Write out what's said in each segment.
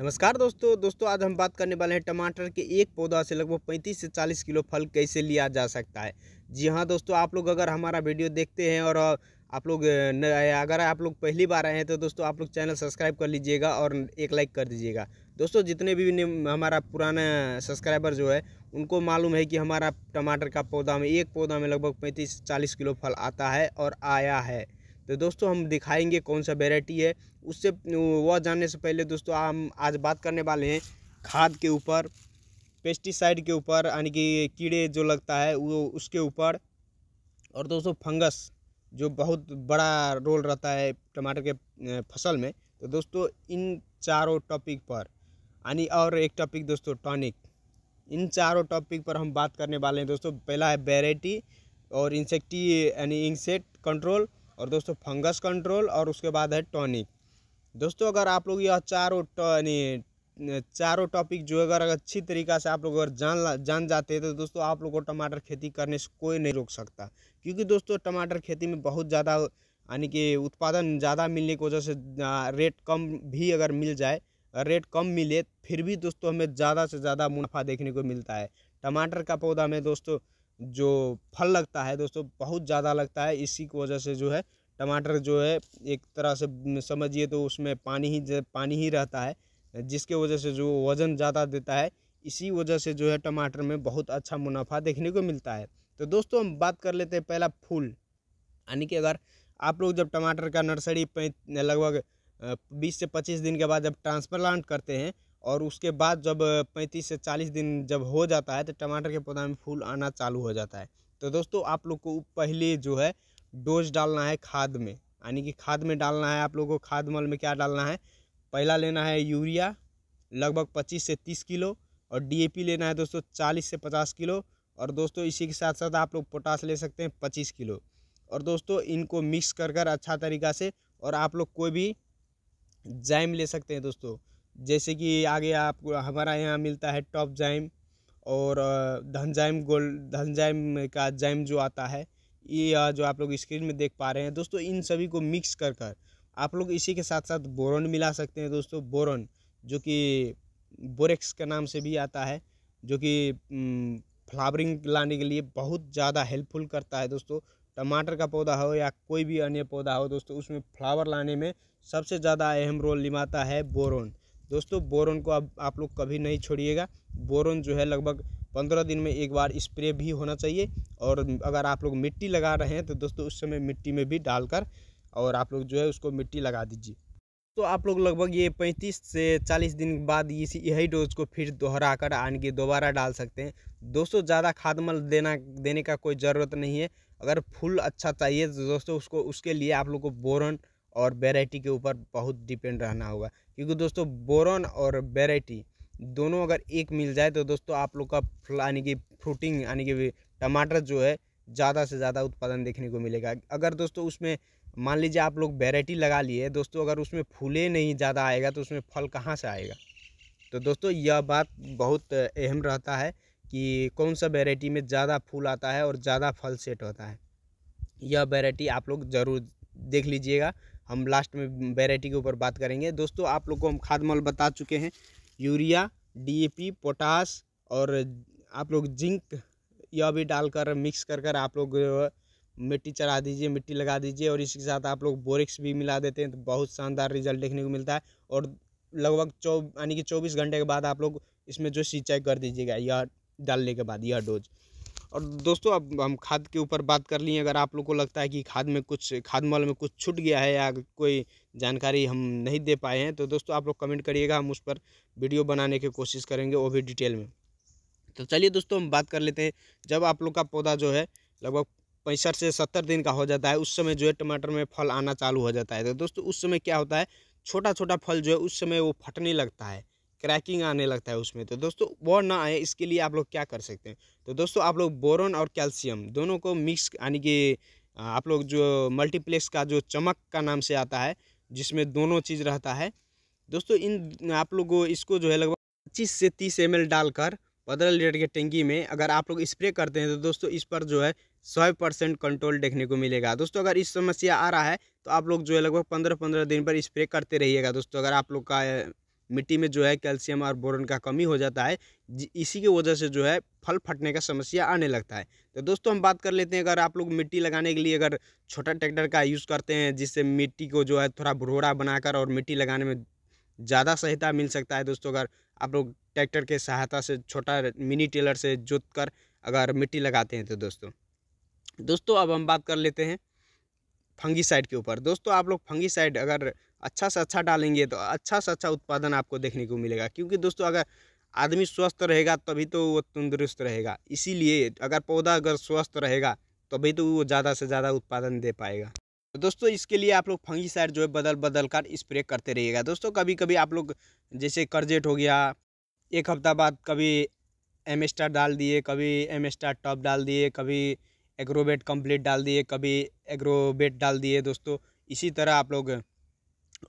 नमस्कार दोस्तों दोस्तों आज हम बात करने वाले हैं टमाटर के एक पौधा से लगभग 35 से 40 किलो फल कैसे लिया जा सकता है जी हाँ दोस्तों आप लोग अगर हमारा वीडियो देखते हैं और आप लोग अगर आप लोग पहली बार आए हैं तो दोस्तों आप लोग चैनल सब्सक्राइब कर लीजिएगा और एक लाइक कर दीजिएगा दोस्तों जितने भी हमारा पुराना सब्सक्राइबर जो है उनको मालूम है कि हमारा टमाटर का पौधा में एक पौधा में लगभग पैंतीस से चालीस किलो फल आता है और आया है तो दोस्तों हम दिखाएंगे कौन सा वेराइटी है उससे वह जानने से पहले दोस्तों हम आज बात करने वाले हैं खाद के ऊपर पेस्टिसाइड के ऊपर यानी कि कीड़े जो लगता है वो उसके ऊपर और दोस्तों फंगस जो बहुत बड़ा रोल रहता है टमाटर के फसल में तो दोस्तों इन चारों टॉपिक पर यानी और एक टॉपिक दोस्तों टॉनिक इन चारों टॉपिक पर हम बात करने वाले हैं दोस्तों पहला है वेराइटी और इंसेक्टी यानी इंसेक्ट कंट्रोल और दोस्तों फंगस कंट्रोल और उसके बाद है टॉनिक दोस्तों अगर आप लोग यह चारों यानी चारों टॉपिक जो अगर अच्छी तरीक़ा से आप लोग अगर जान जान जाते हैं तो दोस्तों आप लोग को टमाटर खेती करने से कोई नहीं रोक सकता क्योंकि दोस्तों टमाटर खेती में बहुत ज़्यादा यानी कि उत्पादन ज़्यादा मिलने की वजह से रेट कम भी अगर मिल जाए रेट कम मिले फिर भी दोस्तों हमें ज़्यादा से ज़्यादा मुनाफा देखने को मिलता है टमाटर का पौधा में दोस्तों जो फल लगता है दोस्तों बहुत ज़्यादा लगता है इसी की वजह से जो है टमाटर जो है एक तरह से समझिए तो उसमें पानी ही पानी ही रहता है जिसके वजह से जो वज़न ज़्यादा देता है इसी वजह से जो है टमाटर में बहुत अच्छा मुनाफा देखने को मिलता है तो दोस्तों हम बात कर लेते हैं पहला फूल यानी कि अगर आप लोग जब टमाटर का नर्सरी लगभग बीस से पच्चीस दिन के बाद जब ट्रांसप्लांट करते हैं और उसके बाद जब पैंतीस से चालीस दिन जब हो जाता है तो टमाटर के पौधा में फूल आना चालू हो जाता है तो दोस्तों आप लोग को पहले जो है डोज डालना है खाद में यानी कि खाद में डालना है आप लोगों को खाद मल में क्या डालना है पहला लेना है यूरिया लगभग पच्चीस से तीस किलो और डीएपी लेना है दोस्तों चालीस से पचास किलो और दोस्तों इसी के साथ साथ आप लोग पोटास ले सकते हैं पच्चीस किलो और दोस्तों इनको मिक्स कर कर अच्छा तरीका से और आप लोग कोई भी जैम ले सकते हैं दोस्तों जैसे कि आगे आपको हमारा यहाँ मिलता है टॉप जाइम और धनजैम गोल्ड धनजैम का जाइम जो आता है ये जो आप लोग स्क्रीन में देख पा रहे हैं दोस्तों इन सभी को मिक्स कर कर आप लोग इसी के साथ साथ बोरन मिला सकते हैं दोस्तों बोरन जो कि बोरेक्स के नाम से भी आता है जो कि फ्लावरिंग लाने के लिए बहुत ज़्यादा हेल्पफुल करता है दोस्तों टमाटर का पौधा हो या कोई भी अन्य पौधा हो दोस्तों उसमें फ्लावर लाने में सबसे ज़्यादा अहम रोल निभाता है बोरोन दोस्तों बोरोन को आप आप लोग कभी नहीं छोड़िएगा बोरोन जो है लगभग पंद्रह दिन में एक बार स्प्रे भी होना चाहिए और अगर आप लोग मिट्टी लगा रहे हैं तो दोस्तों उस समय मिट्टी में भी डालकर और आप लोग जो है उसको मिट्टी लगा दीजिए तो आप लोग लगभग ये 35 से 40 दिन बाद इसी यही डोज को फिर दोहरा कर आन के दोबारा डाल सकते हैं दोस्तों ज़्यादा खाद मल देना देने का कोई ज़रूरत नहीं है अगर फूल अच्छा चाहिए तो दोस्तों उसको उसके लिए आप लोग को बोरन और वेराइटी के ऊपर बहुत डिपेंड रहना होगा क्योंकि दोस्तों बोरॉन और वेराइटी दोनों अगर एक मिल जाए तो दोस्तों आप लोग का यानी कि फ्रूटिंग यानी कि टमाटर जो है ज़्यादा से ज़्यादा उत्पादन देखने को मिलेगा अगर दोस्तों उसमें मान लीजिए आप लोग वेराइटी लगा लिए दोस्तों अगर उसमें फूले नहीं ज़्यादा आएगा तो उसमें फल कहाँ से आएगा तो दोस्तों यह बात बहुत अहम रहता है कि कौन सा वेराइटी में ज़्यादा फूल आता है और ज़्यादा फल सेट होता है यह वेराइटी आप लोग ज़रूर देख लीजिएगा हम लास्ट में वेराइटी के ऊपर बात करेंगे दोस्तों आप लोग को हम खाद मॉल बता चुके हैं यूरिया डीएपी पोटास और आप लोग जिंक यह भी डालकर मिक्स कर कर आप लोग मिट्टी चढ़ा दीजिए मिट्टी लगा दीजिए और इसके साथ आप लोग बोरिक्स भी मिला देते हैं तो बहुत शानदार रिजल्ट देखने को मिलता है और लगभग चौ यानी कि चौबीस घंटे के बाद आप लोग इसमें जो सिंचाई कर दीजिएगा यह डालने के बाद यह डोज और दोस्तों अब हम खाद के ऊपर बात कर लिए अगर आप लोग को लगता है कि खाद में कुछ खाद मल में कुछ छूट गया है या कोई जानकारी हम नहीं दे पाए हैं तो दोस्तों आप लोग कमेंट करिएगा हम उस पर वीडियो बनाने की कोशिश करेंगे वो भी डिटेल में तो चलिए दोस्तों हम बात कर लेते हैं जब आप लोग का पौधा जो है लगभग पैंसठ से सत्तर दिन का हो जाता है उस समय जो है टमाटर में फल आना चालू हो जाता है तो दोस्तों उस समय क्या होता है छोटा छोटा फल जो है उस समय वो फटने लगता है क्रैकिंग आने लगता है उसमें तो दोस्तों वो ना आए इसके लिए आप लोग क्या कर सकते हैं तो दोस्तों आप लोग बोरोन और कैल्शियम दोनों को मिक्स यानी कि आप लोग जो मल्टीप्लेक्स का जो चमक का नाम से आता है जिसमें दोनों चीज़ रहता है दोस्तों इन आप लोग इसको जो है लगभग पच्चीस से तीस एम डालकर पंद्रह लीटर के टंकी में अगर आप लोग स्प्रे करते हैं तो दोस्तों इस पर जो है सौ परसेंट कंट्रोल देखने को मिलेगा दोस्तों अगर इस समस्या आ रहा है तो आप लोग जो है लगभग पंद्रह पंद्रह दिन पर स्प्रे करते रहिएगा दोस्तों अगर आप लोग का मिट्टी में जो है कैल्शियम और बोरन का कमी हो जाता है इसी की वजह से जो है फल फटने का समस्या आने लगता है तो दोस्तों हम बात कर लेते हैं अगर आप लोग मिट्टी लगाने के लिए अगर छोटा ट्रैक्टर का यूज़ करते हैं जिससे मिट्टी को जो है थोड़ा भुरोड़ा बनाकर और मिट्टी लगाने में ज़्यादा सहायता मिल सकता है दोस्तों अगर आप लोग ट्रैक्टर के सहायता से छोटा मिनी टेलर से जोत कर अगर मिट्टी लगाते हैं तो दोस्तों दोस्तों अब हम बात कर लेते हैं फंगी साइड के ऊपर दोस्तों आप लोग फंगी साइड अगर अच्छा से अच्छा डालेंगे तो अच्छा से अच्छा उत्पादन आपको देखने को मिलेगा क्योंकि दोस्तों अगर आदमी स्वस्थ रहेगा तभी तो वो तंदुरुस्त रहेगा इसीलिए अगर पौधा अगर स्वस्थ रहेगा तभी तो वो ज़्यादा से ज़्यादा उत्पादन दे पाएगा तो दोस्तों इसके लिए आप लोग फंगीसाइड जो है बदल बदल कर स्प्रे करते रहिएगा दोस्तों कभी कभी आप लोग जैसे करजेट हो गया एक हफ्ता बाद कभी एम स्टार डाल दिए कभी एम स्टार टॉप डाल दिए कभी एग्रोबेट कंप्लीट डाल दिए कभी एग्रोबेट डाल दिए दोस्तों इसी तरह आप लोग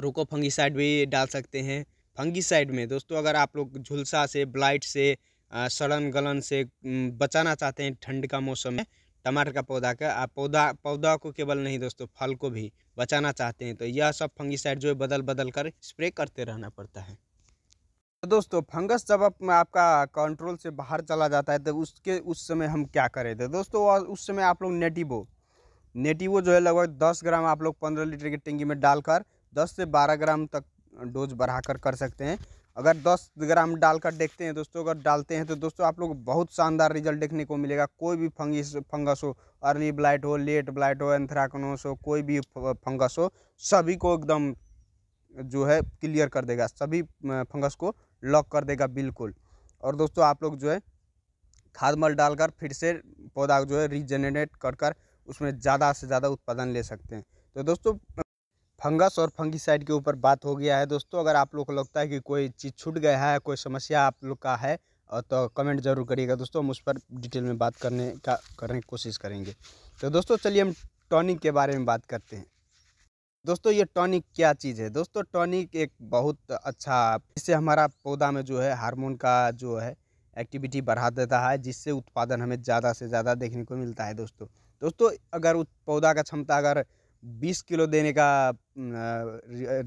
रोको फंगीसाइड भी डाल सकते हैं फंगीसाइड में दोस्तों अगर आप लोग झुलसा से ब्लाइट से सड़न गलन से बचाना चाहते हैं ठंड का मौसम में टमाटर का पौधा का आप पौधा पौधा को केवल नहीं दोस्तों फल को भी बचाना चाहते हैं तो यह सब फंगीसाइड जो है बदल बदल कर स्प्रे करते रहना पड़ता है तो दोस्तों फंगस जब आप आपका कंट्रोल से बाहर चला जाता है तो उसके उस समय हम क्या करें थे तो दोस्तों और उस समय आप लोग नेटिवो नेटिवो जो है लगभग दस ग्राम आप लोग पंद्रह लीटर की टंकी में डालकर 10 से 12 ग्राम तक डोज बढ़ाकर कर सकते हैं अगर 10 ग्राम डालकर देखते हैं दोस्तों अगर डालते हैं तो दोस्तों आप लोग बहुत शानदार रिजल्ट देखने को मिलेगा कोई भी फंगिस फंगस हो अर्ली ब्लाइट हो लेट ब्लाइट हो एंथ्राकनोस हो कोई भी फंगस हो सभी को एकदम जो है क्लियर कर देगा सभी फंगस को लॉक कर देगा बिल्कुल और दोस्तों आप लोग जो है खाद मल डालकर फिर से पौधा जो है रीजनरेट कर कर उसमें ज़्यादा से ज़्यादा उत्पादन ले सकते हैं तो दोस्तों फंगस और फंगीसाइड के ऊपर बात हो गया है दोस्तों अगर आप लोग को लगता है कि कोई चीज़ छूट गया है कोई समस्या आप लोग का है तो कमेंट ज़रूर करिएगा दोस्तों हम उस पर डिटेल में बात करने का करने की कोशिश करेंगे तो दोस्तों चलिए हम टॉनिक के बारे में बात करते हैं दोस्तों ये टॉनिक क्या चीज़ है दोस्तों टॉनिक एक बहुत अच्छा इससे हमारा पौधा में जो है हार्मोन का जो है एक्टिविटी बढ़ा देता है जिससे उत्पादन हमें ज़्यादा से ज़्यादा देखने को मिलता है दोस्तों दोस्तों अगर उस पौधा का क्षमता अगर बीस किलो देने का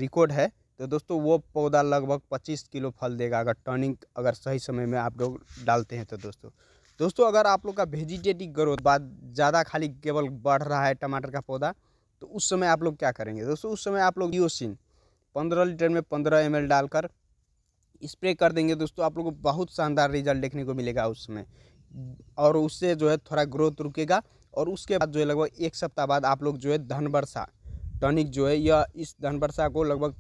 रिकॉर्ड है तो दोस्तों वो पौधा लगभग पच्चीस किलो फल देगा अगर टर्निंग अगर सही समय में आप लोग डालते हैं तो दोस्तों दोस्तों अगर आप लोग का वेजिटेटिव ग्रोथ बाद ज़्यादा खाली केवल बढ़ रहा है टमाटर का पौधा तो उस समय आप लोग क्या करेंगे दोस्तों उस समय आप लोग यूसिन पंद्रह लीटर में पंद्रह एम डालकर स्प्रे कर देंगे दोस्तों आप लोग को बहुत शानदार रिजल्ट देखने को मिलेगा उस समय और उससे जो है थोड़ा ग्रोथ रुकेगा और उसके बाद जो है लगभग एक सप्ताह बाद आप लोग जो है धन वर्षा टनिक जो है यह इस धन वर्षा को लगभग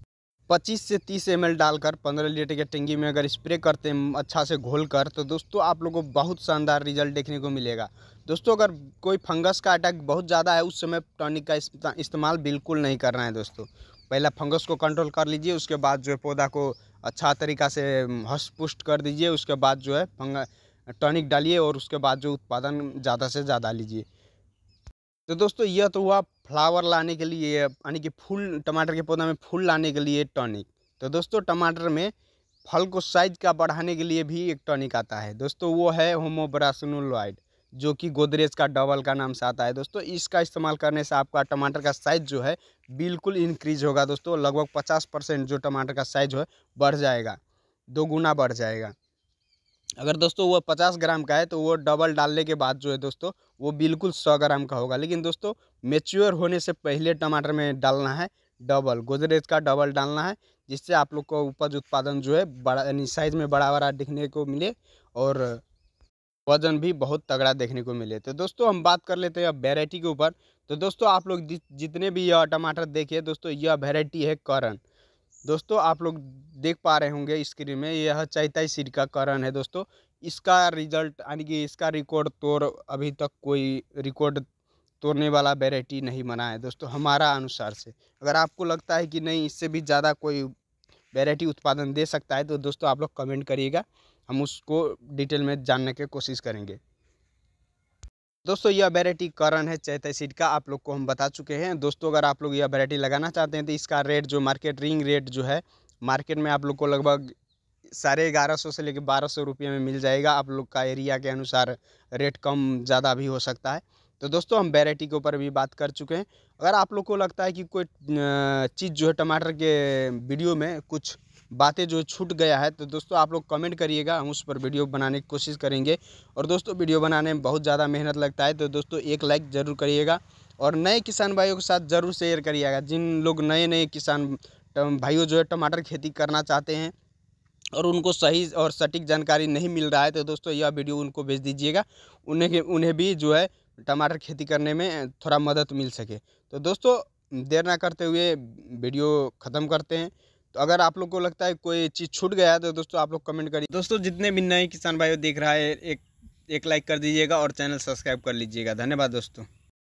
25 से 30 एम डालकर 15 लीटर के टंकी में अगर स्प्रे करते हैं अच्छा से घोल कर तो दोस्तों आप लोगों को बहुत शानदार रिजल्ट देखने को मिलेगा दोस्तों अगर कोई फंगस का अटैक बहुत ज़्यादा है उस समय टॉनिक का इस्तेमाल बिल्कुल नहीं करना है दोस्तों पहला फंगस को कंट्रोल कर लीजिए उसके बाद जो है पौधा को अच्छा तरीका से हष्ट कर दीजिए उसके बाद जो है फंग टॉनिक डालिए और उसके बाद जो उत्पादन ज़्यादा से ज़्यादा लीजिए तो दोस्तों यह तो हुआ फ्लावर लाने के लिए यानी कि फूल टमाटर के पौधा में फूल लाने के लिए टॉनिक तो दोस्तों टमाटर में फल को साइज का बढ़ाने के लिए भी एक टॉनिक आता है दोस्तों वो है होमोब्रासनोलॉइड जो कि गोदरेज का डबल का नाम से आता है दोस्तों इसका इस्तेमाल करने से आपका टमाटर का साइज जो है बिल्कुल इंक्रीज होगा दोस्तों लगभग पचास परसेंट जो टमाटर का साइज है बढ़ जाएगा दो गुना बढ़ जाएगा अगर दोस्तों वो पचास ग्राम का है तो वो डबल डालने के बाद जो है दोस्तों वो बिल्कुल सौ ग्राम का होगा लेकिन दोस्तों मेच्योर होने से पहले टमाटर में डालना है डबल गोदरेज का डबल डालना है जिससे आप लोग को उपज उत्पादन जो है बड़ा यानी साइज़ में बड़ा बड़ा दिखने को मिले और वजन भी बहुत तगड़ा देखने को मिले तो दोस्तों हम बात कर लेते हैं अब वेराइटी के ऊपर तो दोस्तों आप लोग जितने भी यह टमाटर देखिए दोस्तों यह वेराइटी है करण दोस्तों आप लोग देख पा रहे होंगे स्क्रीन में यह चैताई सिर का करण है दोस्तों इसका रिजल्ट यानी कि इसका रिकॉर्ड तोड़ अभी तक कोई रिकॉर्ड तोड़ने वाला वेराइटी नहीं बना है दोस्तों हमारा अनुसार से अगर आपको लगता है कि नहीं इससे भी ज़्यादा कोई वेराइटी उत्पादन दे सकता है तो दोस्तों आप लोग कमेंट करिएगा हम उसको डिटेल में जानने की कोशिश करेंगे दोस्तों यह वेराइटी करण है चैत सीड का आप लोग को हम बता चुके हैं दोस्तों अगर आप लोग यह वेराइटी लगाना चाहते हैं तो इसका रेट जो मार्केट रिंग रेट जो है मार्केट में आप लोग को लगभग साढ़े ग्यारह सौ से लेकर बारह सौ रुपये में मिल जाएगा आप लोग का एरिया के अनुसार रेट कम ज़्यादा भी हो सकता है तो दोस्तों हम वेराइटी के ऊपर भी बात कर चुके हैं अगर आप लोग को लगता है कि कोई चीज़ जो है टमाटर के वीडियो में कुछ बातें जो छूट गया है तो दोस्तों आप लोग कमेंट करिएगा हम उस पर वीडियो बनाने की कोशिश करेंगे और दोस्तों वीडियो बनाने में बहुत ज़्यादा मेहनत लगता है तो दोस्तों एक लाइक ज़रूर करिएगा और नए किसान भाइयों के साथ ज़रूर शेयर करिएगा जिन लोग नए नए किसान भाइयों जो है टमाटर खेती करना चाहते हैं और उनको सही और सटीक जानकारी नहीं मिल रहा है तो दोस्तों यह वीडियो उनको भेज दीजिएगा उन्हें उन्हें भी जो है टमाटर खेती करने में थोड़ा मदद मिल सके तो दोस्तों देर ना करते हुए वीडियो ख़त्म करते हैं तो अगर आप लोग को लगता है कोई चीज़ छूट गया तो दोस्तों आप लोग कमेंट करिए दोस्तों जितने भी नए किसान भाई देख रहा है एक एक लाइक कर दीजिएगा और चैनल सब्सक्राइब कर लीजिएगा धन्यवाद दोस्तों